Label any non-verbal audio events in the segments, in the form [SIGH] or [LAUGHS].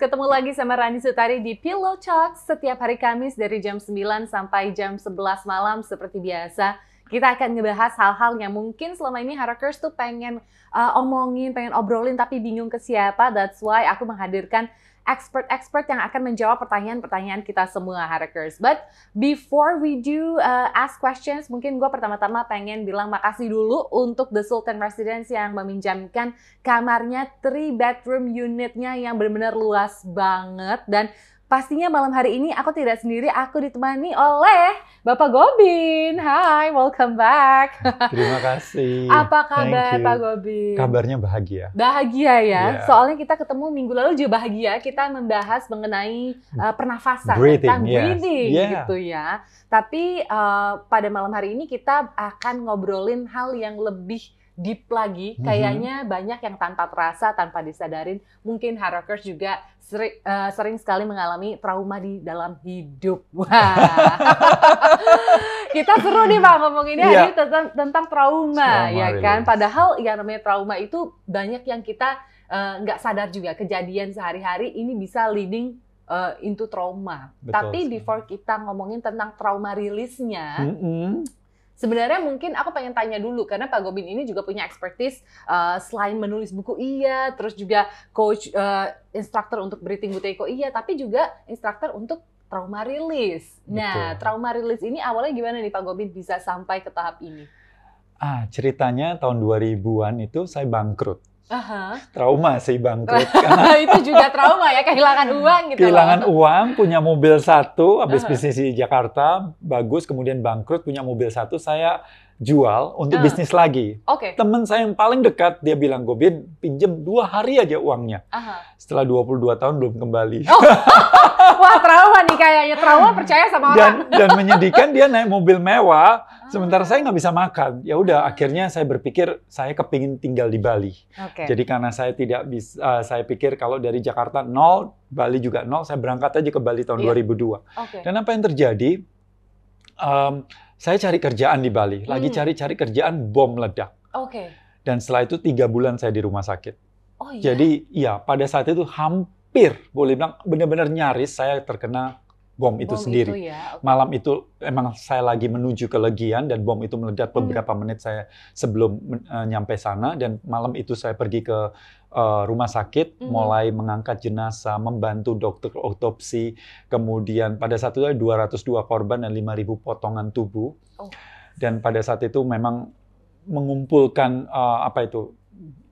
ketemu lagi sama Rani Sutari di Pillow Talk setiap hari Kamis dari jam 9 sampai jam 11 malam seperti biasa. Kita akan ngebahas hal-hal yang mungkin selama ini Harakers tuh pengen uh, omongin, pengen obrolin tapi bingung ke siapa. That's why aku menghadirkan expert-expert yang akan menjawab pertanyaan-pertanyaan kita semua hackers. But before we do uh, ask questions, mungkin gue pertama-tama pengen bilang makasih dulu untuk The Sultan Residence yang meminjamkan kamarnya three bedroom unitnya yang benar-benar luas banget dan Pastinya malam hari ini aku tidak sendiri, aku ditemani oleh Bapak Gobin. Hai, welcome back. Terima kasih. Apa kabar Pak Gobin? Kabarnya bahagia. Bahagia ya. Yeah. Soalnya kita ketemu minggu lalu juga bahagia. Kita membahas mengenai uh, pernafasan breathing, tentang yes. breathing yeah. gitu ya. Tapi uh, pada malam hari ini kita akan ngobrolin hal yang lebih deep lagi, mhm. kayaknya mm -hmm. banyak yang tanpa terasa, tanpa disadarin. Mungkin Harakers juga seri, uh, sering sekali mengalami trauma di dalam hidup. [LAUGHS] Wah, [LAUGHS] kita seru nih Pak ngomonginnya yeah. ini tentang, tentang trauma, trauma ya really. kan? Padahal yang namanya trauma itu banyak yang kita eh, nggak uh, sadar juga kejadian sehari-hari ini bisa leading uh, into trauma. Betul, Tapi before kita ngomongin tentang trauma rilisnya, mm -hmm Sebenarnya mungkin aku pengen tanya dulu karena Pak Gobin ini juga punya expertise uh, selain menulis buku iya, terus juga coach uh, eh, instruktur untuk breathing buteyko iya, tapi juga instruktur untuk trauma release. Nah, trauma release ini awalnya gimana nih Pak Gobin bisa sampai ke tahap ini? Ah, ceritanya tahun 2000-an itu saya bangkrut. Uh-huh. Trauma sih bangkrut. [LAUGHS] itu juga trauma ya kehilangan uang gitu. Kehilangan loh. uang, punya mobil satu, habis uh-huh. bisnis di Jakarta bagus, kemudian bangkrut, punya mobil satu, saya jual untuk uh-huh. bisnis lagi. Oke. Okay. Teman saya yang paling dekat dia bilang Gobin pinjam dua hari aja uangnya. Uh-huh. Setelah 22 tahun belum kembali. Oh. [LAUGHS] Wah trauma nih kayaknya trauma percaya sama orang. Dan, dan [LAUGHS] menyedihkan dia naik mobil mewah, ah. sementara saya nggak bisa makan. Ya udah akhirnya saya berpikir saya kepingin tinggal di Bali. Okay. Jadi karena saya tidak bisa, uh, eh, saya pikir kalau dari Jakarta nol, Bali juga nol, saya berangkat aja ke Bali tahun yeah. 2002. Okay. Dan apa yang terjadi? Um, saya cari kerjaan di Bali, lagi hmm. cari-cari hmm. kerjaan bom ledak. Okay. Dan setelah itu tiga bulan saya di rumah sakit. Oh, iya? Jadi ya pada saat itu hampir hampir boleh bilang benar-benar nyaris saya terkena bom itu bom sendiri. Itu ya, okay. Malam itu emang saya lagi menuju ke Legian dan bom itu meledak hmm. beberapa hmm. menit saya sebelum uh, nyampe sana dan malam itu saya pergi ke uh, rumah sakit hmm. mulai mengangkat jenazah, membantu dokter otopsi, kemudian pada saat itu ada 202 korban dan 5000 potongan tubuh. Oh. Dan pada saat itu memang mengumpulkan uh, apa itu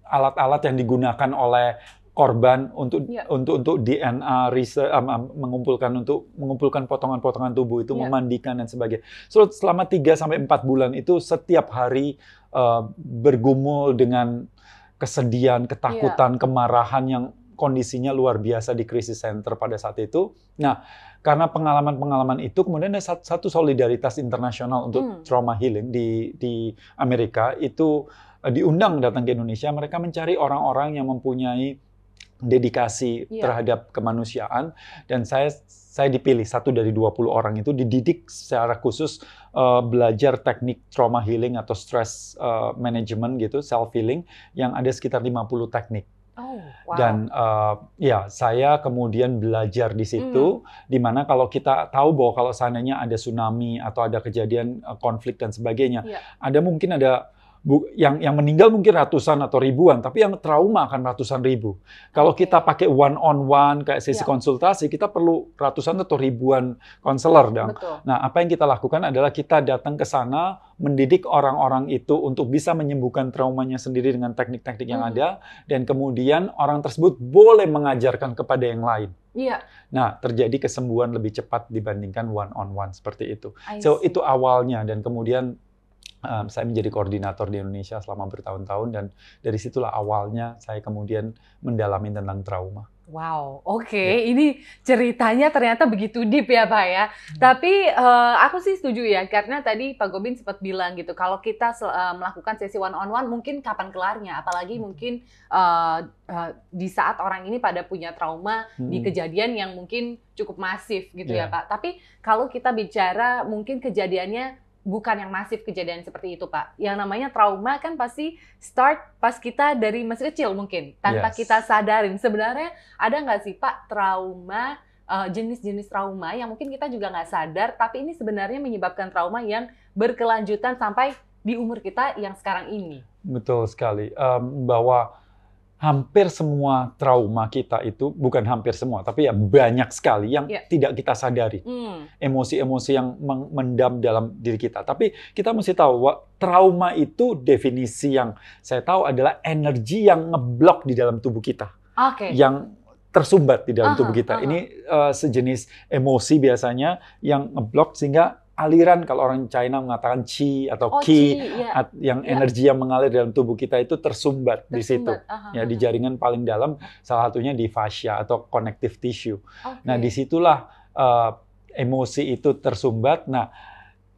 alat-alat yang digunakan oleh korban untuk ya. untuk untuk DNA research um, mengumpulkan untuk mengumpulkan potongan-potongan tubuh itu ya. memandikan dan sebagainya. So selama 3 sampai 4 bulan itu setiap hari uh, bergumul dengan kesedihan, ketakutan, ya. kemarahan yang kondisinya luar biasa di krisis center pada saat itu. Nah, karena pengalaman-pengalaman itu kemudian ada satu solidaritas internasional untuk hmm. trauma healing di di Amerika itu eh, diundang datang ke Indonesia, mereka mencari orang-orang yang mempunyai dedikasi yeah. terhadap kemanusiaan dan saya saya dipilih satu dari 20 orang itu dididik secara khusus uh, belajar teknik trauma healing atau stress uh, management gitu self healing yang ada sekitar 50 teknik. Oh, wow. Dan uh, eh, ya saya kemudian belajar di situ, mm. mana kalau kita tahu bahwa kalau seandainya ada tsunami atau ada kejadian uh, konflik dan sebagainya, yeah. ada mungkin ada yang yang meninggal mungkin ratusan atau ribuan, tapi yang trauma akan ratusan ribu. Kalau kita pakai one on one kayak sesi yeah. konsultasi, kita perlu ratusan atau ribuan konselor dong. Betul. Nah, apa yang kita lakukan adalah kita datang ke sana mendidik orang-orang itu untuk bisa menyembuhkan traumanya sendiri dengan teknik-teknik yang hmm. ada dan kemudian orang tersebut boleh mengajarkan kepada yang lain. Iya. Nah, terjadi kesembuhan lebih cepat dibandingkan one on one seperti itu. So itu awalnya dan kemudian um, saya menjadi koordinator di Indonesia selama bertahun-tahun dan dari situlah awalnya saya kemudian mendalami tentang trauma. Wow, oke, okay. ya. ini ceritanya ternyata begitu deep ya Pak ya. Hmm. Tapi uh, aku sih setuju ya, karena tadi Pak Gobin sempat bilang gitu, kalau kita uh, melakukan sesi one on one mungkin kapan kelarnya, apalagi hmm. mungkin uh, uh, di saat orang ini pada punya trauma hmm. di kejadian yang mungkin cukup masif gitu yeah. ya Pak. Tapi kalau kita bicara mungkin kejadiannya bukan yang masif kejadian seperti itu pak. Yang namanya trauma kan pasti start pas kita dari masih kecil mungkin tanpa yes. kita sadarin. Sebenarnya ada nggak sih pak trauma eh, jenis-jenis uh, trauma yang mungkin kita juga nggak sadar tapi ini sebenarnya menyebabkan trauma yang berkelanjutan sampai di umur kita yang sekarang ini. Betul sekali um, bahwa hampir semua trauma kita itu bukan hampir semua tapi ya banyak sekali yang yeah. tidak kita sadari emosi hmm. emosi-emosi yang mendam dalam diri kita tapi kita mesti tahu trauma itu definisi yang saya tahu adalah energi yang ngeblok di dalam tubuh kita okay. yang tersumbat di dalam -huh, tubuh kita -huh. ini uh, sejenis emosi biasanya yang ngeblok sehingga aliran kalau orang China mengatakan chi atau oh, ya. yang ya. energi yang mengalir dalam tubuh kita itu tersumbat, tersumbat. di situ Aha. ya di jaringan paling dalam salah satunya di fascia atau connective tissue. Okay. Nah disitulah uh, emosi itu tersumbat. Nah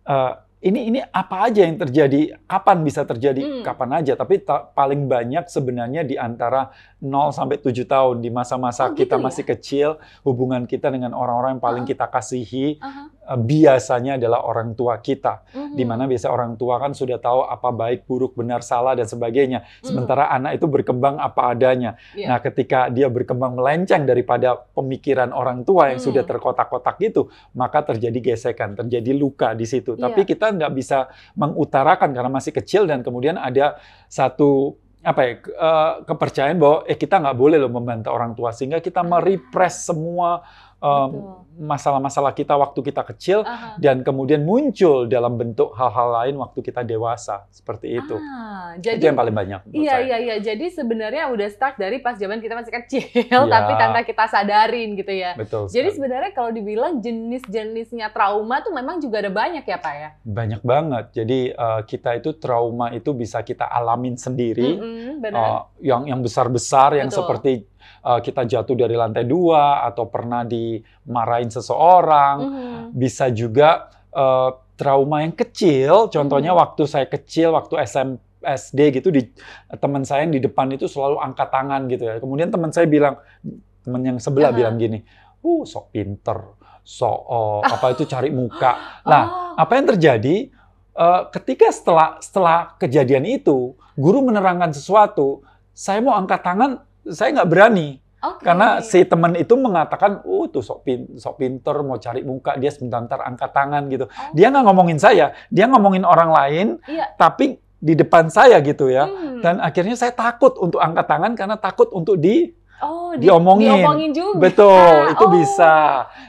uh, ini ini apa aja yang terjadi, kapan bisa terjadi, hmm. kapan aja. Tapi ta paling banyak sebenarnya di antara 0 sampai 7 tahun di masa-masa oh, gitu kita ya? masih kecil, hubungan kita dengan orang-orang yang paling uh kita kasihi uh Eh, biasanya adalah orang tua kita. Mm. mana biasa orang tua kan sudah tahu apa baik, buruk, benar, salah, dan sebagainya. Mhm. Sementara mm. anak itu berkembang apa adanya. Yeah. Nah, ketika dia berkembang melenceng daripada pemikiran orang tua yang mm. sudah mhm. terkotak-kotak gitu, maka terjadi gesekan, terjadi luka di situ. Yeah. Tapi kita nggak bisa mengutarakan karena masih kecil dan kemudian ada satu apa ya eh, kepercayaan bahwa eh kita nggak boleh loh membantah orang tua sehingga kita merepres semua masalah-masalah um, kita waktu kita kecil uh-huh. dan kemudian muncul dalam bentuk hal-hal lain waktu kita dewasa seperti itu. Ah, jadi, itu yang paling banyak. Iya saya. iya iya. Jadi sebenarnya udah start dari pas zaman kita masih kecil, [LAUGHS] ya. tapi tanpa kita sadarin gitu ya. Betul. Sekali. Jadi sebenarnya kalau dibilang jenis-jenisnya trauma tuh memang juga ada banyak ya pak ya. Banyak banget. Jadi uh, kita itu trauma itu bisa kita alamin sendiri. Mm -hmm, benar. Uh, yang yang besar-besar, yang Betul. seperti Eh, kita jatuh dari lantai dua atau pernah dimarahin seseorang, mm -hmm. bisa juga uh, trauma yang kecil. Contohnya mm -hmm. waktu saya kecil, waktu SMP SD gitu di teman saya yang di depan itu selalu angkat tangan gitu ya. Kemudian teman saya bilang teman yang sebelah uh -huh. bilang gini, "Uh, sok pinter, sok uh, apa itu cari muka." [LAUGHS] Nah, oh. apa yang terjadi uh, ketika setelah setelah kejadian itu, guru menerangkan sesuatu, saya mau angkat tangan saya nggak berani. Okay. Karena si teman itu mengatakan, oh tuh sok, pin, sok pinter mau cari muka, dia sebentar angkat tangan gitu. Oh. Dia nggak ngomongin saya, dia ngomongin orang lain, yeah. tapi di depan saya gitu ya. Hmm. Dan akhirnya saya takut untuk angkat tangan karena takut untuk di oh, di, diomongin. diomongin juga. Betul, ah, itu oh. bisa.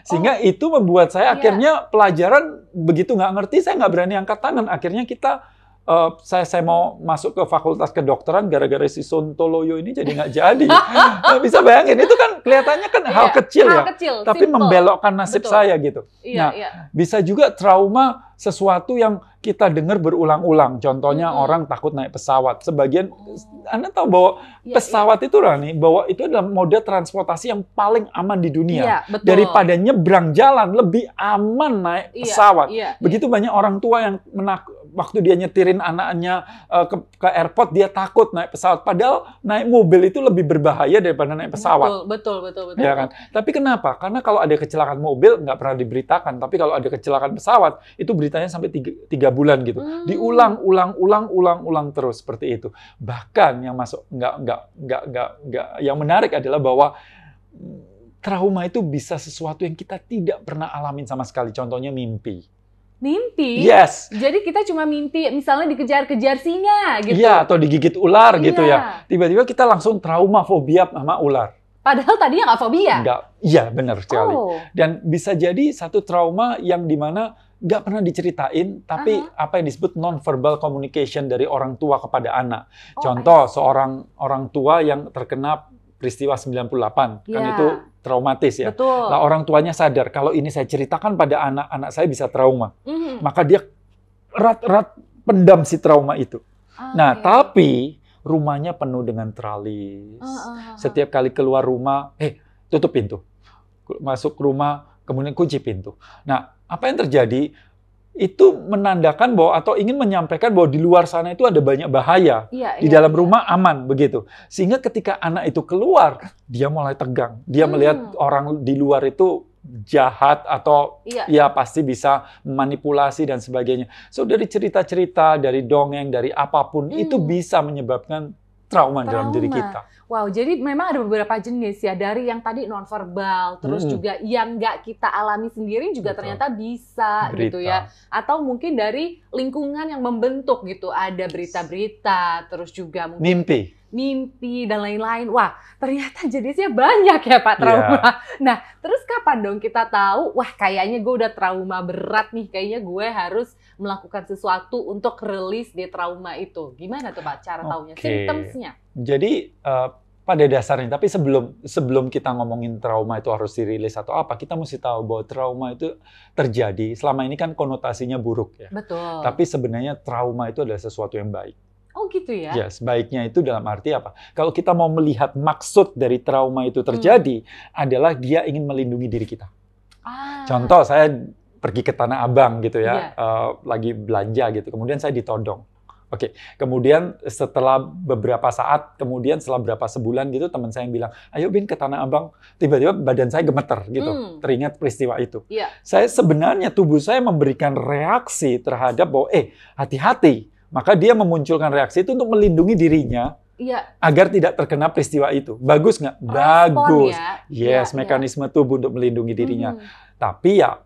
Sehingga oh. itu membuat saya iya. akhirnya yeah. pelajaran begitu nggak ngerti, saya nggak berani angkat tangan. Akhirnya kita Uh, saya saya mau masuk ke fakultas kedokteran gara-gara si Sontoloyo ini jadi nggak jadi. [LAUGHS] bisa bayangin itu kan kelihatannya kan hal iya, kecil hal ya, kecil, tapi simple. membelokkan nasib Betul. saya gitu. Iya, nah, iya. bisa juga trauma sesuatu yang kita dengar berulang-ulang. Contohnya mm -hmm. orang takut naik pesawat. Sebagian oh. Anda tahu bahwa iya, pesawat iya. itu Rani bahwa itu adalah moda transportasi yang paling aman di dunia. Iya, betul. Daripada nyebrang jalan lebih aman naik iya, pesawat. Iya, iya. Begitu iya. banyak orang tua yang menak waktu dia nyetirin anaknya uh, ke, ke airport dia takut naik pesawat padahal naik mobil itu lebih berbahaya daripada naik pesawat betul betul betul betul ya kan tapi kenapa karena kalau ada kecelakaan mobil nggak pernah diberitakan tapi kalau ada kecelakaan pesawat itu beritanya sampai tiga, tiga bulan gitu hmm. diulang ulang ulang ulang ulang terus seperti itu bahkan yang masuk nggak nggak nggak nggak nggak yang menarik adalah bahwa mm, trauma itu bisa sesuatu yang kita tidak pernah alamin sama sekali contohnya mimpi Mimpi? Yes. Jadi kita cuma mimpi, misalnya dikejar-kejar singa gitu. Iya, atau digigit ular gitu iya. gitu ya. Tiba-tiba kita langsung trauma fobia sama ular. Padahal tadinya nggak fobia. Nggak, iya benar sekali. Oh. Dan bisa jadi satu trauma yang dimana nggak pernah diceritain, tapi uh -huh. apa yang disebut non-verbal communication dari orang tua kepada anak. Oh, Contoh, seorang orang tua yang terkena peristiwa 98, yeah. kan iya. itu traumatis ya. Betul. Nah orang tuanya sadar kalau ini saya ceritakan pada anak-anak saya bisa trauma, mm. maka dia erat-erat pendam si trauma itu. Ah, nah iya. tapi rumahnya penuh dengan tralis. Uh, uh, uh, Setiap kali keluar rumah, eh tutup pintu, masuk rumah kemudian kunci pintu. Nah apa yang terjadi? itu menandakan bahwa atau ingin menyampaikan bahwa di luar sana itu ada banyak bahaya. Ya, di ya, dalam ya. rumah aman begitu. Sehingga ketika anak itu keluar, dia mulai tegang. Dia hmm. melihat orang di luar itu jahat atau ya. ya pasti bisa manipulasi dan sebagainya. So dari cerita-cerita, dari dongeng, dari apapun hmm. itu bisa menyebabkan trauma, trauma dalam diri kita. Wow, jadi memang ada beberapa jenis ya dari yang tadi nonverbal, terus hmm. juga yang nggak kita alami sendiri juga Betul. ternyata bisa berita. gitu ya. Atau mungkin dari lingkungan yang membentuk gitu, ada berita-berita, terus juga mungkin mimpi, mimpi dan lain-lain. Wah, ternyata jenisnya banyak ya Pak trauma. Yeah. Nah, terus kapan dong kita tahu? Wah, kayaknya gue udah trauma berat nih, kayaknya gue harus melakukan sesuatu untuk rilis di trauma itu. Gimana tuh Pak cara tahunya? Okay. Symptomsnya? Jadi uh, pada dasarnya, tapi sebelum sebelum kita ngomongin trauma itu harus dirilis atau apa, kita mesti tahu bahwa trauma itu terjadi. Selama ini kan konotasinya buruk ya. Betul. Tapi sebenarnya trauma itu adalah sesuatu yang baik. Oh gitu ya? Ya, yes, sebaiknya itu dalam arti apa? Kalau kita mau melihat maksud dari trauma itu terjadi, hmm. adalah dia ingin melindungi diri kita. Ah. Contoh, saya pergi ke Tanah Abang gitu ya, yeah. Iya. uh, lagi belanja gitu. Kemudian saya ditodong. Oke, okay. kemudian setelah beberapa saat, kemudian setelah berapa sebulan gitu, teman saya yang bilang, ayo Bin ke Tanah Abang. Tiba-tiba badan saya gemeter gitu, mm. teringat peristiwa itu. Yeah. Saya sebenarnya tubuh saya memberikan reaksi terhadap bahwa, eh hati-hati. Maka dia memunculkan reaksi itu untuk melindungi dirinya ya. agar tidak terkena peristiwa itu. Bagus nggak? Bagus. Ya. Yes, ya, mekanisme ya. tubuh untuk melindungi dirinya. Hmm. Tapi ya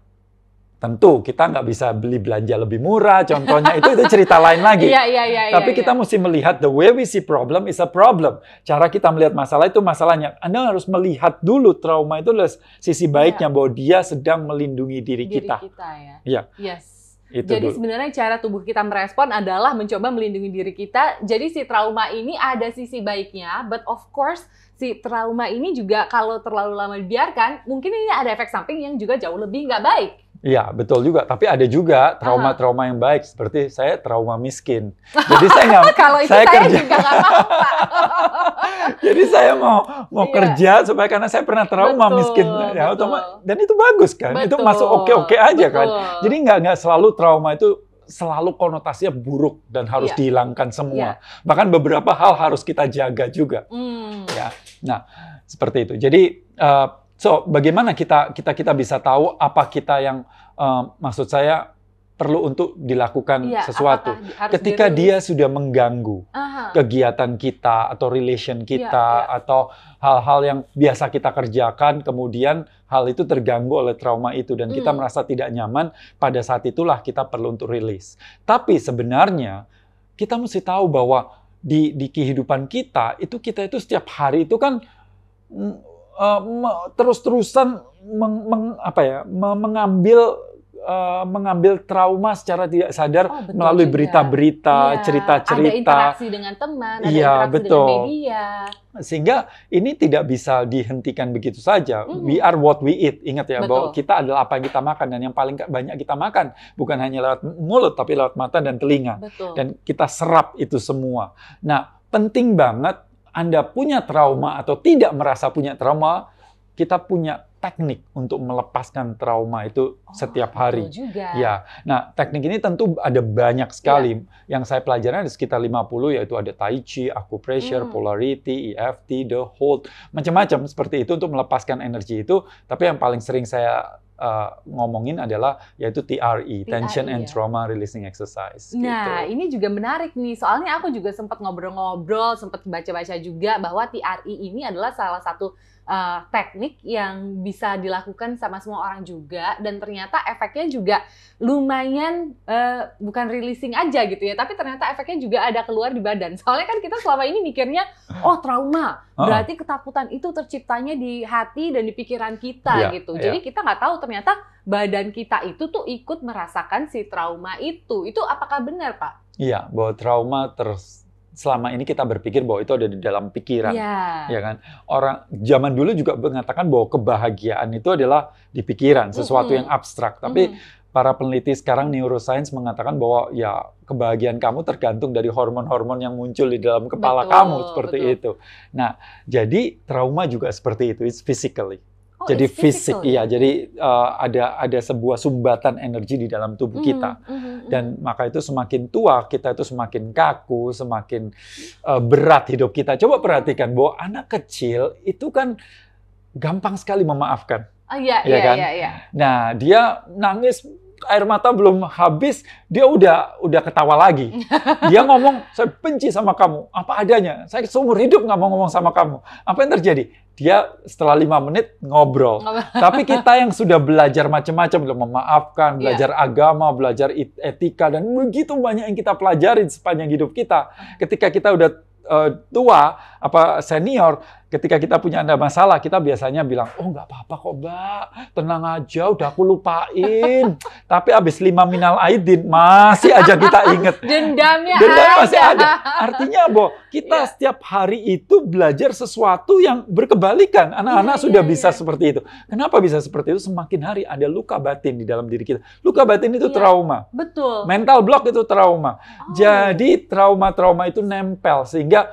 Tentu kita nggak bisa beli belanja lebih murah, contohnya itu itu cerita lain [LAUGHS] lagi. yeah, yeah, yeah, iya, Tapi yeah, kita yeah. mesti melihat the way we see problem is a problem. Cara kita melihat masalah itu masalahnya. Anda harus melihat dulu trauma itu les sisi baiknya yeah. bahwa dia sedang melindungi diri, diri kita. kita ya. yeah. Yes. Itu jadi dulu. sebenarnya cara tubuh kita merespon adalah mencoba melindungi diri kita. Jadi si trauma ini ada sisi baiknya, but of course si trauma ini juga kalau terlalu lama dibiarkan, mungkin ini ada efek samping yang juga jauh lebih nggak baik. Iya, betul juga. Tapi ada juga trauma-trauma yang baik seperti saya trauma miskin. Jadi saya nggak [LAUGHS] kalau saya, saya kerja. juga nggak mau. [LAUGHS] Jadi saya mau mau iya. kerja supaya karena saya pernah trauma betul, miskin ya, betul. dan itu bagus kan. Betul, itu masuk oke-oke aja kan? betul. kan. Jadi nggak selalu trauma itu selalu konotasinya buruk dan harus iya. dihilangkan semua. Iya. Bahkan beberapa hal harus kita jaga juga. Mm. Ya. Nah, seperti itu. Jadi uh, So, bagaimana kita kita kita bisa tahu apa kita yang uh, maksud saya perlu untuk dilakukan ya, sesuatu. Ketika dia sudah mengganggu Aha. kegiatan kita atau relation iya, kita ya, ya. atau hal-hal yang biasa kita kerjakan, kemudian hal itu terganggu oleh trauma itu dan hmm. kita merasa tidak nyaman, pada saat itulah kita perlu untuk rilis. Tapi sebenarnya kita mesti tahu bahwa di di kehidupan kita itu kita itu setiap hari itu kan mm, uh, terus-terusan meng, meng, ya mengambil uh, mengambil trauma secara tidak sadar oh, melalui berita-berita, iya, cerita-cerita. Ada interaksi dengan teman, ada ya, interaksi betul. dengan media. Sehingga ini tidak bisa dihentikan begitu saja. Mm. We are what we eat. Ingat ya betul. bahwa kita adalah apa yang kita makan dan yang paling banyak kita makan bukan hanya lewat mulut tapi lewat mata dan telinga. Betul. Dan kita serap itu semua. Nah, penting banget anda punya trauma atau tidak merasa punya trauma, kita punya teknik untuk melepaskan trauma itu oh, setiap hari. Juga. Ya. Nah, teknik ini tentu ada banyak iya. sekali. Yeah. Yang saya pelajari ada sekitar 50 yaitu ada tai chi, acupressure, hmm. polarity, EFT, the hold, macam-macam seperti itu untuk melepaskan energi itu. Tapi yang paling sering saya uh, ngomongin adalah yaitu TRE, TRE Tension and ya. Trauma Releasing Exercise. Gitu. Nah, gitu. ini juga menarik nih. Soalnya aku juga sempat ngobrol-ngobrol, sempat baca-baca juga bahwa TRE ini adalah salah satu uh, teknik yang bisa dilakukan sama semua orang juga dan ternyata efeknya juga lumayan uh, bukan releasing aja gitu ya, tapi ternyata efeknya juga ada keluar di badan. Soalnya kan kita selama ini mikirnya oh trauma, berarti ketakutan itu terciptanya di hati dan di pikiran kita yeah, gitu. Iya. Jadi yeah. kita nggak tahu ternyata badan kita itu tuh ikut merasakan si trauma itu. Itu apakah benar, Pak? Iya, bahwa trauma terus selama ini kita berpikir bahwa itu ada di dalam pikiran, ya. ya kan? Orang zaman dulu juga mengatakan bahwa kebahagiaan itu adalah di pikiran, sesuatu mm -hmm. yang abstrak. Tapi mm -hmm para peneliti sekarang neuroscience mengatakan bahwa ya kebahagiaan kamu tergantung dari hormon-hormon yang muncul di dalam kepala betul, kamu seperti betul. itu. Nah, jadi trauma juga seperti itu, it's physically. Oh, jadi fisik, iya. Ya? Jadi uh, ada ada sebuah sumbatan energi di dalam tubuh mm, kita. Mm, hmm Dan maka itu semakin tua kita itu semakin kaku, semakin uh, berat hidup kita. Coba perhatikan bahwa anak kecil itu kan gampang sekali memaafkan. Oh, iya, iya, iya, kan? iya, iya. Nah, dia nangis air mata belum habis, dia udah udah ketawa lagi. [LAUGHS] Dia ngomong, saya benci sama kamu, apa adanya. Saya seumur hidup nggak mau ngomong sama kamu. Apa yang terjadi? Dia setelah lima menit ngobrol. [LAUGHS] Tapi kita yang sudah belajar macam-macam, belum memaafkan, iya. belajar yeah. agama, belajar etika, dan begitu banyak yang kita pelajarin sepanjang hidup kita. Iya. Ketika kita udah uh, tua, apa senior, ketika kita punya ada masalah, kita biasanya bilang, oh nggak apa-apa kok mbak, tenang aja, udah aku lupain. [LAUGHS] Tapi abis lima minal aidin, masih aja kita inget. [LAUGHS] Dendamnya, Dendamnya masih ada. [LAUGHS] Artinya, Bo, kita yeah. setiap hari itu belajar sesuatu yang berkebalikan. Anak-anak yeah, sudah yeah, bisa yeah. seperti itu. Kenapa bisa seperti itu? Semakin hari ada luka batin di dalam diri kita. Luka batin itu yeah. trauma. Betul. Mental block itu trauma. Oh. Jadi trauma-trauma itu nempel. Sehingga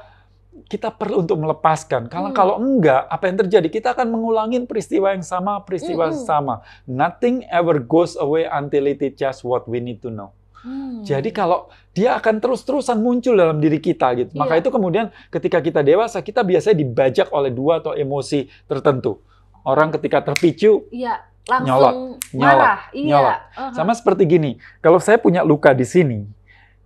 kita perlu untuk melepaskan. Kalau hmm. kalau enggak, apa yang terjadi? Kita akan mengulangi peristiwa yang sama, peristiwa hmm, hmm. sama. Nothing ever goes away until it is just what we need to know. Hmm. Jadi kalau dia akan terus-terusan muncul dalam diri kita gitu. Maka iya. itu kemudian ketika kita dewasa, kita biasanya dibajak oleh dua atau emosi tertentu. Orang ketika terpicu, yeah langsung nyolot, nyolot, Iya. Nyolot. Uh -huh. Sama seperti gini, kalau saya punya luka di sini,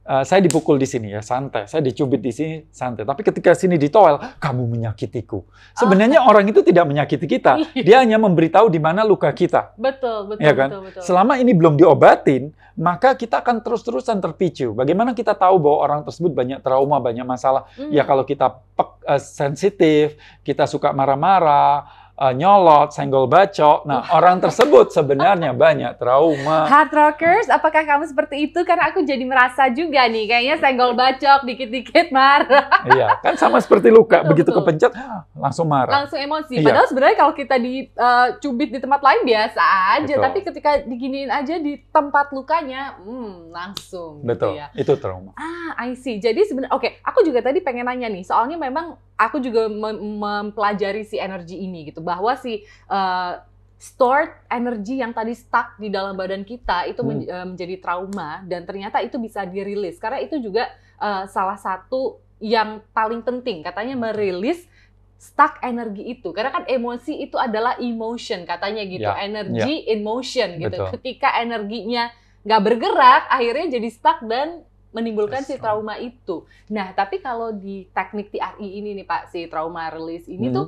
Uh, saya dipukul di sini ya santai, saya dicubit di sini santai. Tapi ketika sini ditowel, kamu menyakitiku. Ah. Sebenarnya oh. orang itu tidak menyakiti kita, [LAUGHS] dia hanya memberitahu di mana luka kita. Betul, betul, ya kan? betul, betul. Selama ini belum diobatin, maka kita akan terus-terusan terpicu. Bagaimana kita tahu bahwa orang tersebut banyak trauma, banyak masalah? Ya hmm. Ya kalau kita pek, uh, sensitif, kita suka marah-marah uh, nyolot, senggol bacok. Nah, orang tersebut sebenarnya banyak trauma. [LAUGHS] Hard rockers, apakah kamu seperti itu? Karena aku jadi merasa juga nih, kayaknya senggol bacok, dikit-dikit marah. [LAUGHS] Iya, kan sama seperti luka. Betul, Begitu betul. kepencet, langsung marah. Langsung emosi. Iya. Padahal sebenarnya kalau kita dicubit eh, uh, di tempat lain biasa aja. Betul. Tapi ketika diginiin aja di tempat lukanya, hmm, langsung. Gitu betul, gitu ya. itu trauma. Ah, I see. Jadi sebenarnya, oke, okay, aku juga tadi pengen nanya nih, soalnya memang aku juga mem mempelajari si energi ini gitu bahwa si uh, stored energi yang tadi stuck di dalam badan kita itu hmm. men eh, menjadi trauma dan ternyata itu bisa dirilis karena itu juga uh, salah satu yang paling penting katanya merilis stuck energi itu karena kan emosi itu adalah emotion katanya gitu ya, ya. energi ya. in motion gitu Betul. ketika energinya nggak bergerak akhirnya jadi stuck dan menimbulkan si trauma itu. Nah, tapi kalau di teknik TRI ini nih Pak, si trauma release ini hmm. tuh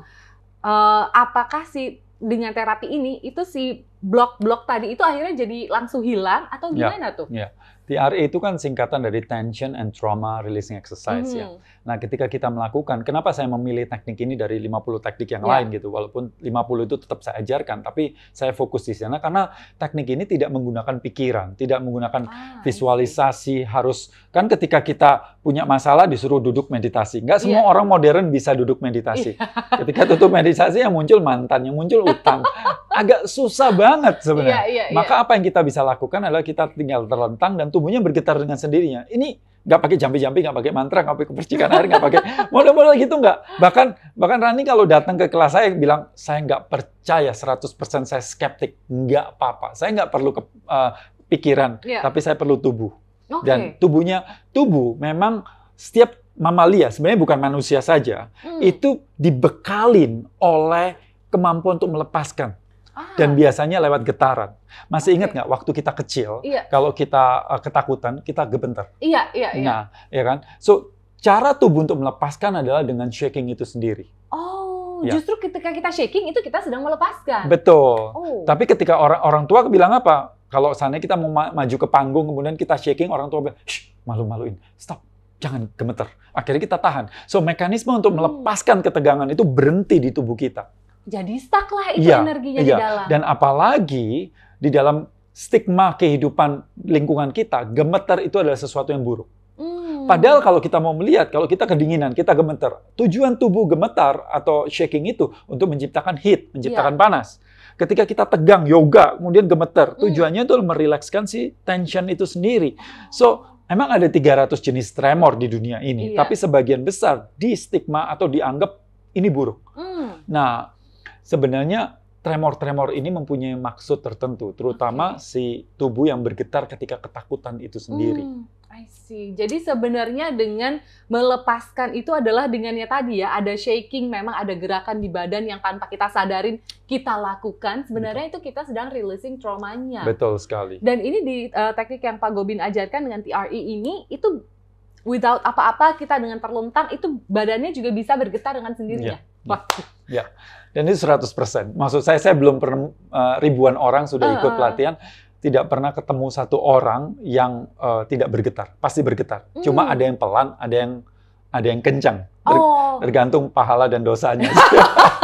uh, apakah si dengan terapi ini itu si blok-blok tadi itu akhirnya jadi langsung hilang atau ya. gimana ya, tuh? Ya. TRE itu kan singkatan dari Tension and Trauma Releasing Exercise mm. ya. Mhm. Nah, ketika kita melakukan, kenapa saya memilih teknik ini dari 50 teknik yang yeah. lain gitu, walaupun 50 itu tetap saya ajarkan, tapi saya fokus di sana karena teknik ini tidak menggunakan pikiran, tidak menggunakan ah, visualisasi harus kan ketika kita punya masalah disuruh duduk meditasi. Enggak semua yeah. orang modern bisa duduk meditasi. Yeah. [LAUGHS] Ketika tutup meditasi yang muncul mantan, yang muncul utang. Agak susah banget sebenarnya. Yeah, yeah, yeah. Maka apa yang kita bisa lakukan adalah kita tinggal terlentang dan tubuhnya bergetar dengan sendirinya. Ini nggak pakai jampi-jampi, nggak pakai mantra, nggak pakai percikan air, nggak pakai [LAUGHS] model-model gitu nggak. Bahkan bahkan Rani kalau datang ke kelas saya bilang saya nggak percaya 100% saya skeptik, nggak apa-apa. Saya nggak perlu ke, uh, pikiran, yeah. tapi saya perlu tubuh. Okay. Dan tubuhnya tubuh memang setiap mamalia sebenarnya bukan manusia saja hmm. itu dibekalin oleh kemampuan untuk melepaskan Ah. Dan biasanya lewat getaran. Masih okay. ingat nggak waktu kita kecil, iya. kalau kita uh, ketakutan, kita gebentar. Iya, iya, iya. Nah, ya kan? So, cara tubuh untuk melepaskan adalah dengan shaking itu sendiri. Oh, ya. justru ketika kita shaking itu kita sedang melepaskan. Betul. Oh. Tapi ketika orang orang tua bilang apa? Kalau sana kita mau ma maju ke panggung, kemudian kita shaking, orang tua bilang, shh, malu-maluin, stop, jangan gemeter. Akhirnya kita tahan. So mekanisme untuk hmm. melepaskan ketegangan itu berhenti di tubuh kita jadi stuck lah itu iya, energinya iya. di dalam. Dan apalagi di dalam stigma kehidupan lingkungan kita, gemeter itu adalah sesuatu yang buruk. Hmm. Padahal kalau kita mau melihat, kalau kita kedinginan, kita gemeter. Tujuan tubuh gemetar atau shaking itu untuk menciptakan heat, menciptakan iya. panas. Ketika kita tegang, yoga, kemudian gemeter, hmm. tujuannya itu merilekskan si tension itu sendiri. So, emang ada 300 jenis tremor di dunia ini, iya. tapi sebagian besar di stigma atau dianggap ini buruk. Hmm. Nah, sebenarnya tremor-tremor ini mempunyai maksud tertentu, terutama okay. si tubuh yang bergetar ketika ketakutan itu sendiri. Hmm, I see. Jadi sebenarnya dengan melepaskan itu adalah dengannya tadi ya, ada shaking, memang ada gerakan di badan yang tanpa kita sadarin kita lakukan. Sebenarnya Betul. itu kita sedang releasing traumanya. Betul sekali. Dan ini di uh, teknik yang Pak Gobin ajarkan dengan TRE ini itu without apa-apa kita dengan terlentang itu badannya juga bisa bergetar dengan sendirinya. Yeah ya. Dan itu 100%. Maksud saya, saya belum pernah, uh, ribuan orang sudah uh, ikut ah, ah. pelatihan, tidak pernah ketemu satu orang yang uh, tidak bergetar. Pasti bergetar. Mm. Cuma ada yang pelan, ada yang ada yang kencang. Ter oh. Tergantung pahala dan dosanya. [LAUGHS]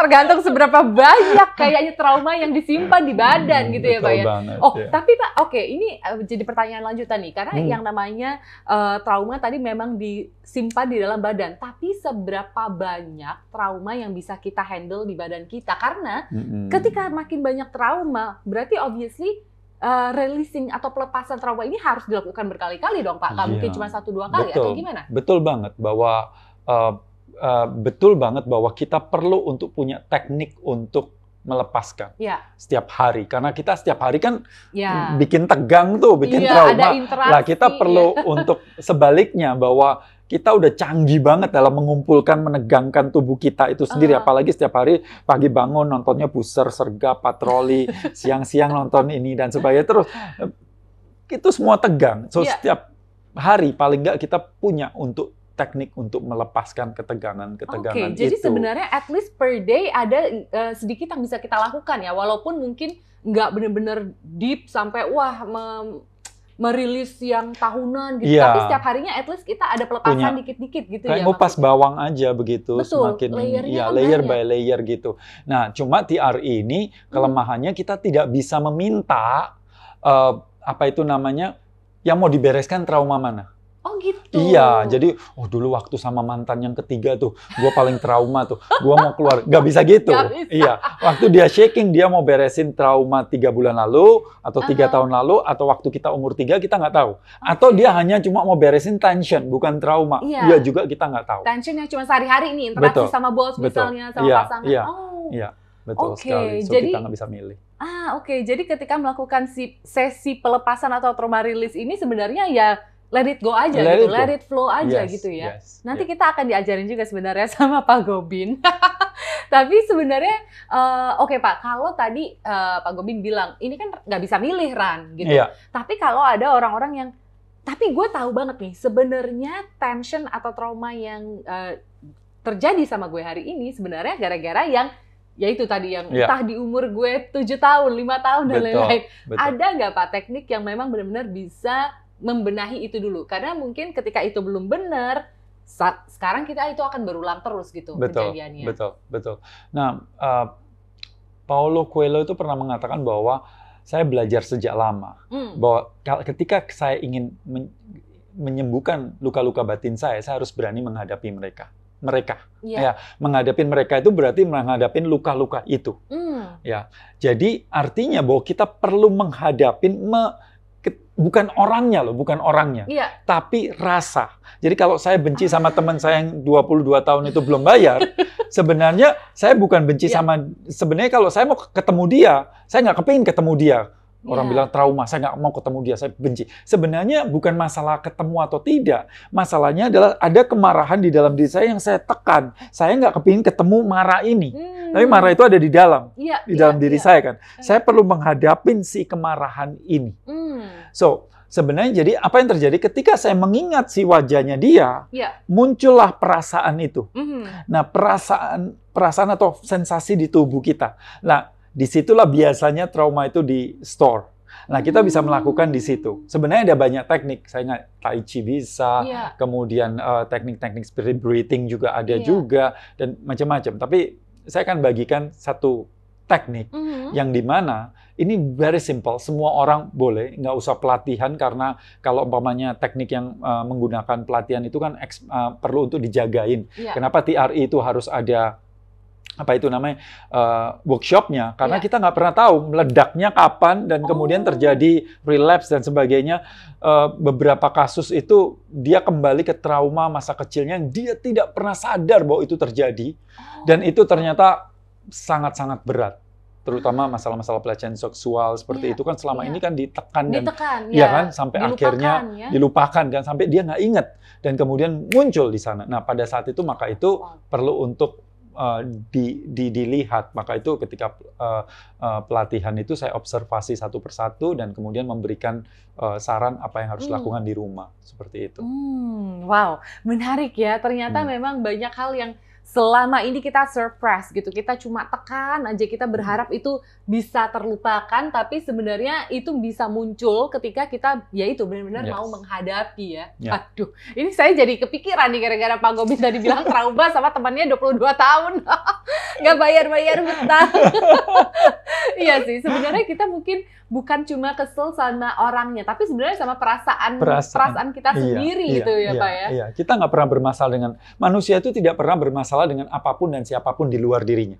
tergantung seberapa banyak kayaknya trauma yang disimpan di badan hmm, gitu ya Pak ya. Banget, oh, ya. tapi Pak, oke, okay, ini eh, jadi pertanyaan lanjutan nih karena hmm. yang namanya uh, trauma tadi memang disimpan di dalam badan, tapi seberapa banyak trauma yang bisa kita handle di badan kita karena hmm. ketika makin banyak trauma, berarti obviously uh, releasing atau pelepasan trauma ini harus dilakukan berkali-kali dong Pak. Gak yeah. mungkin cuma satu dua kali Betul. atau gimana? Betul banget bahwa uh, Eh, betul banget bahwa kita perlu untuk punya teknik untuk melepaskan ya. setiap hari karena kita setiap hari kan ya. bikin tegang tuh bikin ya, trauma lah kita perlu ya. [LAUGHS] untuk sebaliknya bahwa kita udah canggih banget dalam mengumpulkan menegangkan tubuh kita itu sendiri uh. apalagi setiap hari pagi bangun nontonnya buser serga patroli [LAUGHS] siang-siang nonton ini dan sebagainya terus itu semua tegang so ya. setiap hari paling nggak kita punya untuk teknik untuk melepaskan ketegangan-ketegangan okay, itu. Jadi sebenarnya at least per day ada uh, sedikit yang bisa kita lakukan ya, walaupun mungkin nggak benar-benar deep sampai wah me merilis yang tahunan gitu, yeah. tapi setiap harinya at least kita ada pelepasan dikit-dikit gitu kayak ya. Kayak pas bawang aja begitu, Betul, semakin ya layer by layer gitu. Nah, cuma TRI ini hmm. kelemahannya hmm. kita tidak bisa meminta uh, apa itu namanya yang mau dibereskan trauma mana Oh gitu. Iya, jadi oh dulu waktu sama mantan yang ketiga tuh, gue paling trauma tuh. Gue mau keluar, gak bisa gitu. Gak bisa. Iya, waktu dia shaking dia mau beresin trauma tiga bulan lalu atau tiga uh-huh. tahun lalu atau waktu kita umur tiga kita nggak tahu. Atau dia hanya cuma mau beresin tension, bukan trauma. Iya. Dia juga kita nggak tahu. Tension yang cuma sehari-hari ini interaksi Betul. sama bos Betul. misalnya sama iya, pasangan. Iya. Oh. Iya. Betul okay, sekali. So jadi, kita nggak bisa milih. Ah, oke. Okay. Jadi ketika melakukan si, sesi pelepasan atau trauma release ini sebenarnya ya let it go aja let gitu, it go. let it flow aja yes, gitu ya. Yes, Nanti yeah. kita akan diajarin juga sebenarnya [LAUGHS] sama Pak Gobin. [LAUGHS] Tapi sebenarnya uh, oke okay, Pak, kalau tadi uh, Pak Gobin bilang ini kan nggak bisa milih Ran gitu. Yeah. Tapi kalau ada orang-orang yang tapi gue tahu banget nih sebenarnya tension atau trauma yang uh, terjadi sama gue hari ini sebenarnya gara-gara yang ya itu tadi yang yeah. entah di umur gue tujuh tahun, lima tahun dan lain-lain. Ada nggak Pak teknik yang memang benar-benar bisa membenahi itu dulu karena mungkin ketika itu belum benar sekarang kita itu akan berulang terus gitu betul, kejadiannya. Betul, betul. Nah, uh, Paulo Coelho itu pernah mengatakan bahwa saya belajar sejak lama hmm. bahwa ketika saya ingin men menyembuhkan luka-luka batin saya, saya harus berani menghadapi mereka. Mereka, yeah. ya, menghadapi mereka itu berarti menghadapi luka-luka itu. Mm. Ya, jadi artinya bahwa kita perlu menghadapi me bukan orangnya loh, bukan orangnya. Iya. Tapi rasa. Jadi kalau saya benci sama ah. teman saya yang 22 tahun itu belum bayar, [LAUGHS] sebenarnya saya bukan benci iya. sama sebenarnya kalau saya mau ketemu dia, saya nggak kepingin ketemu dia. Orang yeah. bilang trauma, saya nggak mau ketemu dia, saya benci. Sebenarnya bukan masalah ketemu atau tidak. Masalahnya adalah ada kemarahan di dalam diri saya yang saya tekan. Saya nggak kepingin ketemu marah ini. Hmm. Tapi marah itu ada di dalam. Yeah, di dalam yeah, diri iya. saya kan. Eh. Saya perlu menghadapin si kemarahan ini. Hmm So, sebenarnya jadi apa yang terjadi ketika saya mengingat si wajahnya dia, yeah. muncullah perasaan itu. Mm-hmm. Nah, perasaan perasaan atau sensasi di tubuh kita. Nah, disitulah biasanya trauma itu di store. Nah, kita bisa melakukan di hmm. situ. Sebenarnya ada banyak teknik. Saya nggak tai chi bisa, yeah. kemudian teknik eh, teknik-teknik spirit breathing juga ada yeah. juga dan macam-macam. Tapi saya akan bagikan satu teknik mm -hmm. yang dimana ini very simple, semua orang boleh, nggak usah pelatihan karena kalau umpamanya teknik yang uh, menggunakan pelatihan itu kan eks, uh, perlu untuk dijagain. Yeah. Kenapa TRI itu harus ada apa itu namanya uh, workshopnya karena yeah. kita nggak pernah tahu meledaknya kapan dan kemudian oh. terjadi relapse dan sebagainya uh, beberapa kasus itu dia kembali ke trauma masa kecilnya yang dia tidak pernah sadar bahwa itu terjadi oh. dan itu ternyata sangat-sangat berat terutama masalah-masalah pelecehan seksual seperti yeah. itu kan selama yeah. ini kan ditekan, ditekan ya, ya kan sampai dilupakan, akhirnya ya. dilupakan dan sampai dia nggak inget dan kemudian muncul di sana. Nah pada saat itu maka itu wow. perlu untuk uh, di, di, dilihat maka itu ketika uh, uh, pelatihan itu saya observasi satu persatu dan kemudian memberikan uh, saran apa yang harus hmm. dilakukan di rumah seperti itu. Hmm, wow menarik ya ternyata hmm. memang banyak hal yang selama ini kita surprise gitu kita cuma tekan aja kita berharap hmm. itu bisa terlupakan tapi sebenarnya itu bisa muncul ketika kita ya itu benar-benar yes. mau menghadapi ya yeah. aduh ini saya jadi kepikiran nih gara-gara Pak Gobin tadi bilang [LAUGHS] trauma sama temannya 22 tahun [LAUGHS] nggak bayar-bayar hutang [LAUGHS] iya sih sebenarnya kita mungkin bukan cuma kesel sama orangnya tapi sebenarnya sama perasaan perasaan, perasaan kita iya, sendiri iya, gitu iya, ya iya, Pak ya iya. kita nggak pernah bermasalah dengan manusia itu tidak pernah bermasalah masalah dengan apapun dan siapapun di luar dirinya.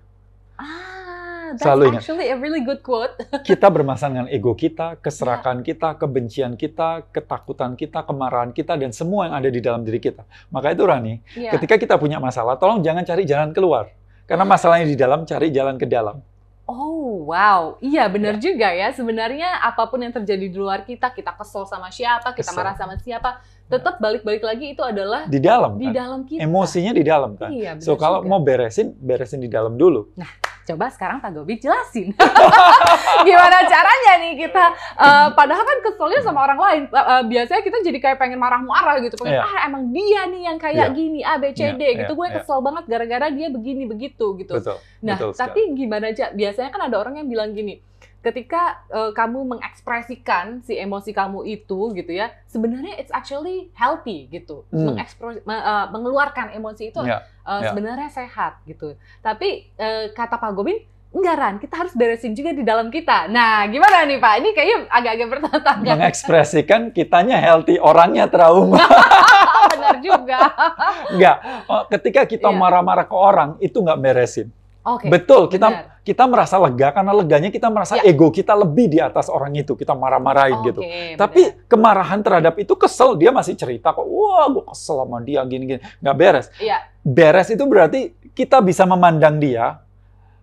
Ah, that's Selalu ingat. actually a really good quote. [LAUGHS] kita bermasalah dengan ego kita, keserakan yeah. kita, kebencian kita, ketakutan kita, kemarahan kita, dan semua yang ada di dalam diri kita. Maka itu Rani, yeah. ketika kita punya masalah, tolong jangan cari jalan keluar. Karena masalahnya di dalam, cari jalan ke dalam. Oh wow, iya benar ya. juga ya. Sebenarnya apapun yang terjadi di luar kita, kita kesel sama siapa, kita kesel. marah sama siapa, tetap balik-balik lagi itu adalah di dalam di kan? dalam kita emosinya di dalam kan iya, so kalau juga. mau beresin beresin di dalam dulu nah coba sekarang Gobi jelasin [LAUGHS] gimana caranya nih kita uh, padahal kan keselnya sama orang lain uh, biasanya kita jadi kayak pengen marah-marah gitu pengen yeah. ah emang dia nih yang kayak yeah. gini A B C iya, D yeah. gitu yeah. gue iya. kesel yeah. banget gara-gara dia begini begitu gitu Betul. nah Betul tapi gimana aja biasanya kan ada orang yang bilang gini ketika uh, kamu mengekspresikan si emosi kamu itu gitu ya sebenarnya it's actually healthy gitu hmm. uh, mengeluarkan emosi itu yeah. Ya, uh, yeah. sebenarnya sehat gitu tapi uh, kata Pak Gobin enggak Ran, kita harus beresin juga di dalam kita. Nah, gimana nih Pak? Ini kayaknya agak-agak bertentangan. Ya. Mengekspresikan kitanya healthy, orangnya trauma. [LAUGHS] Benar juga. enggak, oh, ketika kita iya. marah-marah yeah. ke orang, itu enggak beresin. Okay, Betul, kita benar kita merasa lega karena leganya kita merasa ya. ego kita lebih di atas orang itu kita marah-marahin okay, gitu bener. tapi kemarahan terhadap itu kesel dia masih cerita kok wah gue kesel sama dia gini-gini nggak beres ya. beres itu berarti kita bisa memandang dia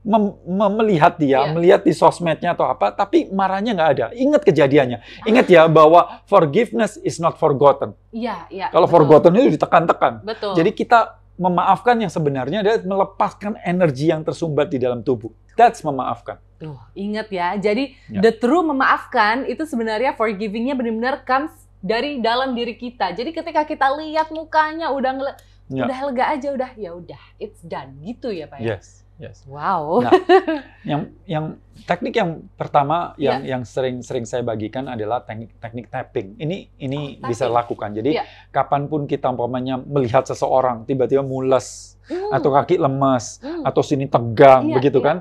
mem mem melihat dia, yeah. melihat di sosmednya atau apa, tapi marahnya nggak ada. Ingat kejadiannya. Ah. Ingat ya bahwa forgiveness is not forgotten. yeah, iya, Kalau forgotten itu ditekan-tekan. Jadi kita memaafkan yang sebenarnya adalah melepaskan energi yang tersumbat di dalam tubuh. That's memaafkan. Tuh, ingat ya. Jadi ya. the true memaafkan itu sebenarnya forgivingnya benar-benar comes dari dalam diri kita. Jadi ketika kita lihat mukanya udah ngel ya. udah lega aja udah ya udah it's done gitu ya Pak. Ya? Yes. Yes. Wow. Nah, [LAUGHS] yang yang teknik yang pertama yang yeah. yang sering-sering saya bagikan adalah teknik teknik tapping. Ini ini oh, bisa lakukan. Jadi yeah. kapanpun kita umpamanya melihat seseorang tiba-tiba mules mm. atau kaki lemas mm. atau sini tegang yeah, begitu yeah. kan?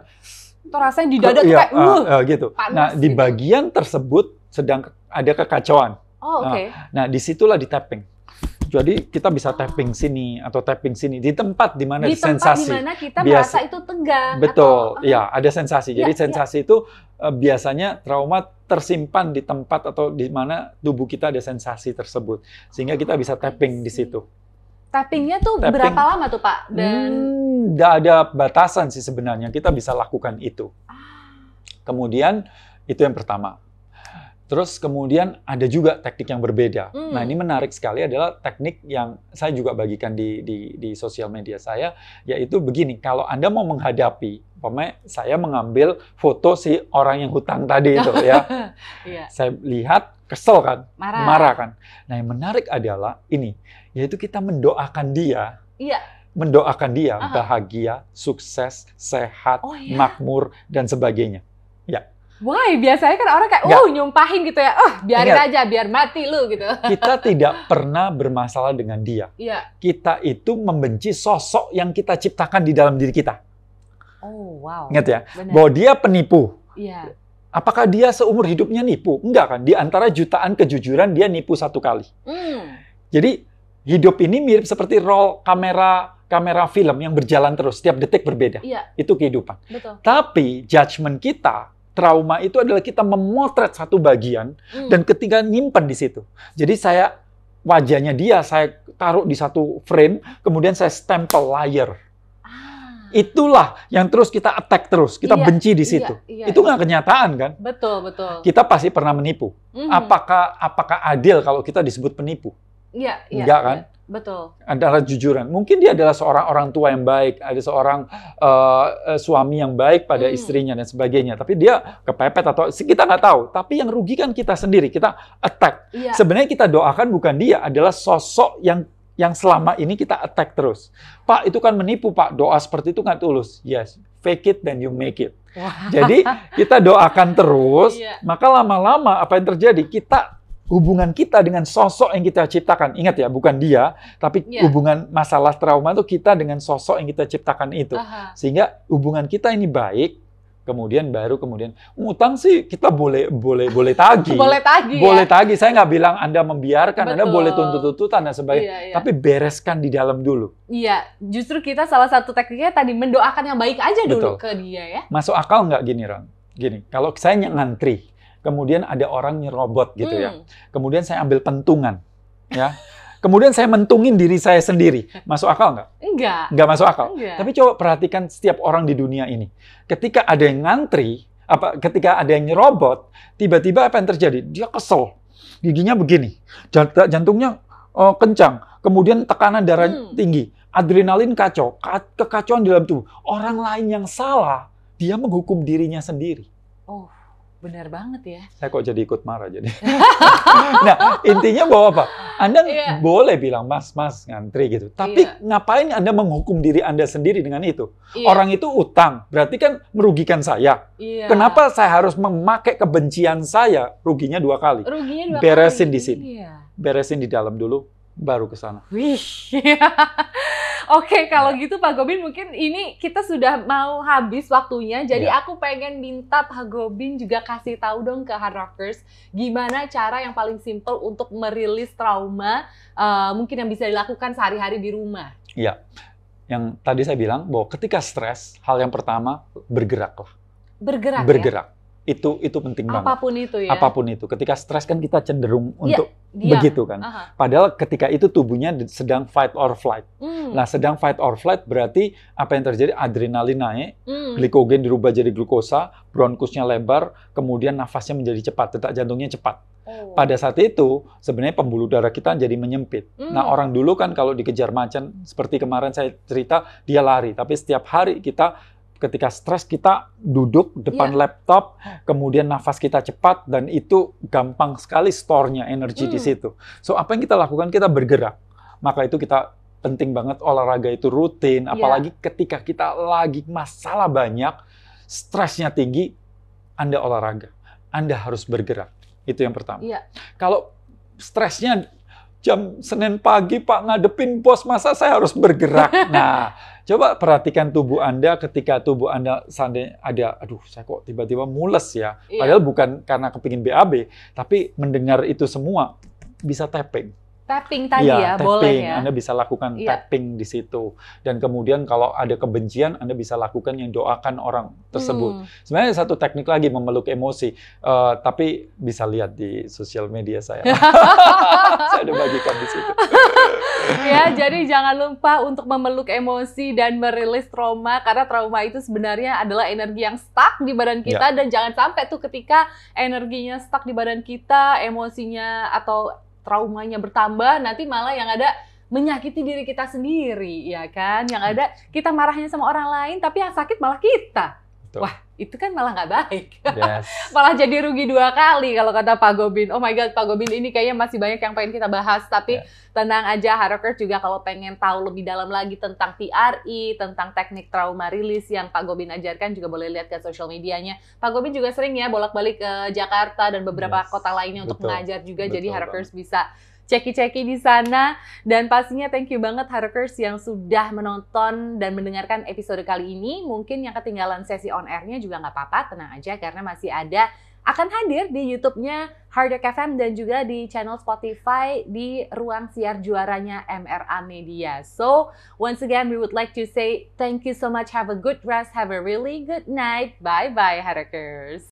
Itu rasanya di dada iya, kayak ah, uh, uh, uh, gitu. Panas, nah, di gitu. bagian tersebut sedang ada kekacauan. Oh, oke. Okay. Ah, nah, nah, disitulah di tapping. Jadi kita bisa tapping sini atau tapping sini di tempat di mana sensasi. Di tempat kita biasa, merasa itu tegang. Betul, atau, ya ada sensasi. Jadi ya, ya. sensasi ya. itu uh, biasanya trauma tersimpan di tempat atau di mana tubuh kita ada sensasi tersebut, sehingga kita bisa tapping di situ. Tappingnya tuh tapping, berapa lama tuh Pak? Dan tidak hmm, ada batasan sih sebenarnya. Kita bisa lakukan itu. Ah. Kemudian itu yang pertama. Terus kemudian ada juga teknik yang berbeda. Hmm. Nah ini menarik sekali adalah teknik yang saya juga bagikan di di, di sosial media saya, yaitu begini. Kalau anda mau menghadapi, pemain saya mengambil foto si orang yang hutang tadi itu [LAUGHS] ya, yeah. saya lihat kesel kan, marah. marah kan. Nah yang menarik adalah ini, yaitu kita mendoakan dia. Iya. mendoakan dia -huh. bahagia, sukses, sehat, oh, iya. makmur dan sebagainya. Why? Biasanya kan orang kayak, uh, nyumpahin gitu ya, oh biarin Ingat. aja, biar mati lu gitu. Kita [LAUGHS] tidak pernah bermasalah dengan dia. Iya. Kita itu membenci sosok yang kita ciptakan di dalam diri kita. Oh wow. Ingat ya, Bener. bahwa dia penipu. Iya. Apakah dia seumur hidupnya nipu? Enggak kan? Di antara jutaan kejujuran dia nipu satu kali. Hmm. Jadi hidup ini mirip seperti roll kamera kamera film yang berjalan terus, setiap detik berbeda. Iya. Itu kehidupan. Betul. Tapi judgement kita trauma itu adalah kita memotret satu bagian hmm. dan ketika nyimpen di situ. Jadi saya wajahnya dia saya taruh di satu frame, kemudian saya stempel layer. Ah. Itulah yang terus kita attack terus, kita iya, benci di iya, situ. Iya, iya, itu nggak iya. kenyataan kan? Betul betul. Kita pasti pernah menipu. Mm -hmm. Apakah apakah adil kalau kita disebut penipu? Iya. iya Enggak kan? Iya. Betul. Adalah jujuran. Mungkin dia adalah seorang orang tua yang baik, ada seorang uh, suami yang baik pada hmm. istrinya dan sebagainya. Tapi dia kepepet atau kita nggak tahu. Tapi yang rugi kan kita sendiri. Kita attack. Iya. Sebenarnya kita doakan bukan dia, adalah sosok yang yang selama ini kita attack terus. Pak, itu kan menipu, Pak. Doa seperti itu nggak tulus. Yes, fake it then you make it. Wow. Jadi kita doakan terus, [LAUGHS] iya. maka lama-lama apa yang terjadi? Kita hubungan kita dengan sosok yang kita ciptakan. Ingat ya, bukan dia, tapi yeah. hubungan masalah trauma itu kita dengan sosok yang kita ciptakan itu. Aha. Sehingga hubungan kita ini baik, kemudian baru kemudian ngutang sih kita boleh boleh boleh tagih. [LAUGHS] boleh tagih. Boleh ya? Saya nggak bilang Anda membiarkan, Betul. Anda boleh tuntut-tuntutan dan sebagainya, iya, iya. tapi bereskan di dalam dulu. Iya, justru kita salah satu tekniknya tadi mendoakan yang baik aja dulu ke dia ya. Masuk akal nggak gini, Ron? Gini, kalau saya ngantri, kemudian ada orang nyerobot gitu ya. hmm. ya. Kemudian saya ambil pentungan, ya. [LAUGHS] Kemudian saya mentungin diri saya sendiri. Masuk akal nggak? Enggak. Nggak masuk akal. Enggak. Tapi coba perhatikan setiap orang di dunia ini. Ketika ada yang ngantri, apa ketika ada yang nyerobot, tiba-tiba apa yang terjadi? Dia kesel. Giginya begini. Jantungnya uh, kencang. Kemudian tekanan darah hmm. tinggi. Adrenalin kacau. Kekacauan dalam tubuh. Orang lain yang salah, dia menghukum dirinya sendiri. Oh. Benar banget ya. Saya kok jadi ikut marah jadi. [LAUGHS] nah intinya bahwa apa? Anda yeah. boleh bilang mas mas ngantri gitu. Iya. Tapi yeah. ngapain Anda menghukum diri Anda sendiri dengan itu? Yeah. Orang itu utang, berarti kan merugikan saya. Yeah. Kenapa saya harus memakai kebencian saya? Ruginya dua kali. Ruginya dua Beresin kali. di sini. Yeah. Beresin di dalam dulu, baru ke sana. Wih. [LAUGHS] Oke, okay, kalau iya. gitu Pak Gobin mungkin ini kita sudah mau habis waktunya. Jadi yeah. aku pengen minta Pak Gobin juga kasih tahu dong ke hard rockers gimana cara yang paling simple untuk merilis trauma uh, mungkin yang bisa dilakukan sehari-hari di rumah. Iya. Yang tadi saya bilang bahwa ketika stres, hal yang pertama bergerak loh. Bergerak. Bergerak. Ya? itu itu penting banget. Apapun itu ya. Apapun itu. Ketika stres kan kita cenderung ya, untuk iya. begitu kan. -huh. Padahal ketika itu tubuhnya sedang fight or flight. Mm. Nah, sedang fight or flight berarti apa yang terjadi? Adrenalin naik, mm. glikogen dirubah jadi glukosa, bronkusnya lebar, kemudian nafasnya menjadi cepat, detak jantungnya cepat. Oh. Pada saat itu sebenarnya pembuluh darah kita jadi menyempit. Hmm. Nah orang dulu kan kalau dikejar macan seperti kemarin saya cerita dia lari, tapi setiap hari kita ketika stres kita duduk depan yeah. laptop, kemudian nafas kita cepat dan itu gampang sekali stornya energi hmm. di situ. So apa yang kita lakukan? Kita bergerak. Maka itu kita penting banget olahraga itu rutin, iya. apalagi yeah. ketika kita lagi masalah banyak, stresnya tinggi, Anda olahraga. Anda harus bergerak. Itu yang pertama. Yeah. Kalau stresnya jam Senin pagi Pak ngadepin bos, masa saya harus bergerak? [LAUGHS] Nah, Coba perhatikan tubuh Anda ketika tubuh Anda seandainya ada, aduh saya kok tiba-tiba mules ya. Iya. Padahal bukan karena kepingin BAB, tapi mendengar itu semua bisa tapping tapping tadi iya, ya, ya tapping. boleh ya. Anda bisa lakukan ya. tapping di situ. Dan kemudian kalau ada kebencian, Anda bisa lakukan yang doakan orang tersebut. Hmm. Sebenarnya satu teknik lagi memeluk emosi, uh, tapi bisa lihat di sosial media saya. [LAUGHS] [LAUGHS] saya udah bagikan di situ. [LAUGHS] ya, jadi jangan lupa untuk memeluk emosi dan merilis trauma karena trauma itu sebenarnya adalah energi yang stuck di badan kita ya. dan jangan sampai tuh ketika energinya stuck di badan kita, emosinya atau traumanya bertambah nanti malah yang ada menyakiti diri kita sendiri ya kan yang ada hmm. kita marahnya sama orang lain tapi yang sakit malah kita Betul. wah itu kan malah nggak baik. Yes. [LAUGHS] malah jadi rugi dua kali kalau kata Pak Gobin. Oh my God, Pak Gobin ini kayaknya masih banyak yang pengen kita bahas. Tapi yes. tenang aja, Harokers juga kalau pengen tahu lebih dalam lagi tentang TRI, tentang teknik trauma rilis yang Pak Gobin ajarkan, juga boleh lihat ke sosial medianya. Pak Gobin juga sering ya bolak-balik ke Jakarta dan beberapa yes. kota lainnya untuk Betul. mengajar juga. Betul jadi Harokers bisa ceki-ceki di sana. Dan pastinya thank you banget Harkers yang sudah menonton dan mendengarkan episode kali ini. Mungkin yang ketinggalan sesi on airnya juga nggak apa-apa, tenang aja karena masih ada akan hadir di YouTube-nya Harder FM dan juga di channel Spotify di ruang siar juaranya MRA Media. So, once again, we would like to say thank you so much. Have a good rest. Have a really good night. Bye-bye, Harkers.